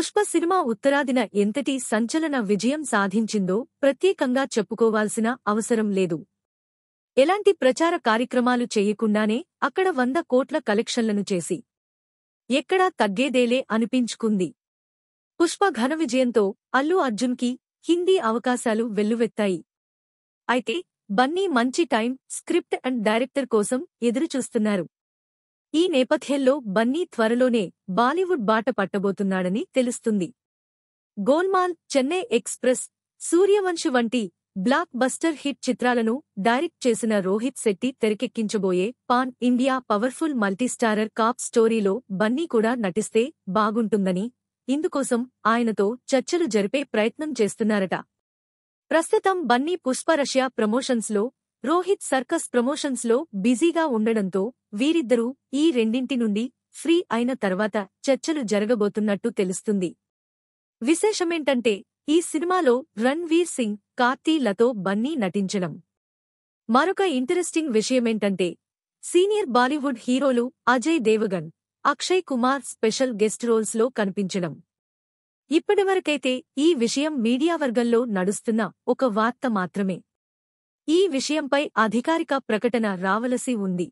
Pushpa cinema ఉత్తరాదిన ఎంతటి సంచలన విజయం సాధించిందో ప్రత్యేకంగా చెప్పుకోవాల్సిన అవసరం లేదు ఎలాంటి ప్రచార కార్యక్రమాలు చేయకుండానే అక్కడ వంద కోట్ల కలెక్షన్లను చేసి ఎక్కడా తగ్గేదేలే అనిపించుకుంది పుష్ప ఘన విజయంతో అల్లు అర్జున్కి హిందీ అవకాశాలు వెల్లువెత్తాయి అయితే బన్నీ మంచి టైం స్క్రిప్ట్ అండ్ డైరెక్టర్ కోసం ఎదురుచూస్తున్నారు ఈ నేపథ్యంలో బన్నీ త్వరలోనే బాలీవుడ్ బాట పట్టబోతున్నాడని తెలుస్తుంది గోల్మాల్ చెన్నై ఎక్స్ప్రెస్ సూర్యవంశు వంటి బ్లాక్ బస్టర్ హిట్ చిత్రాలను డైరెక్ట్ చేసిన రోహిత్ శెట్టి తెరకెక్కించబోయే pan India powerful multistarrer cop స్టోరీలో బన్నీ కూడా నటిస్తే బాగుంటుందని ఇందుకోసం ఆయనతో చర్చలు జరిపే ప్రయత్నం చేస్తున్నారట ప్రస్తుతం బన్నీ పుష్పరష్యా ప్రమోషన్స్లో రోహిత్ సర్కస్ ప్రమోషన్స్లో బిజీగా ఉండడంతో వీరిద్దరూ ఈ రెండింటి నుండి ఫ్రీ అయిన తర్వాత చర్చలు జరగబోతున్నట్టు తెలుస్తుంది విశేషమేంటంటే ఈ సినిమాలో రణ్వీర్ సింగ్ కార్తీలతో బన్నీ నటించడం మరొక ఇంటరెస్టింగ్ విషయమేంటంటే సీనియర్ బాలీవుడ్ హీరోలు Ajay Devgn Akshay Kumar special guest roles లో కనిపించడం ఇప్పటివరకైతే ఈ విషయం మీడియా వర్గంలో నడుస్తున్న ఒక వార్త మాత్రమే ఈ విషయంపై అధికారిక ప్రకటన రావలసి ఉంది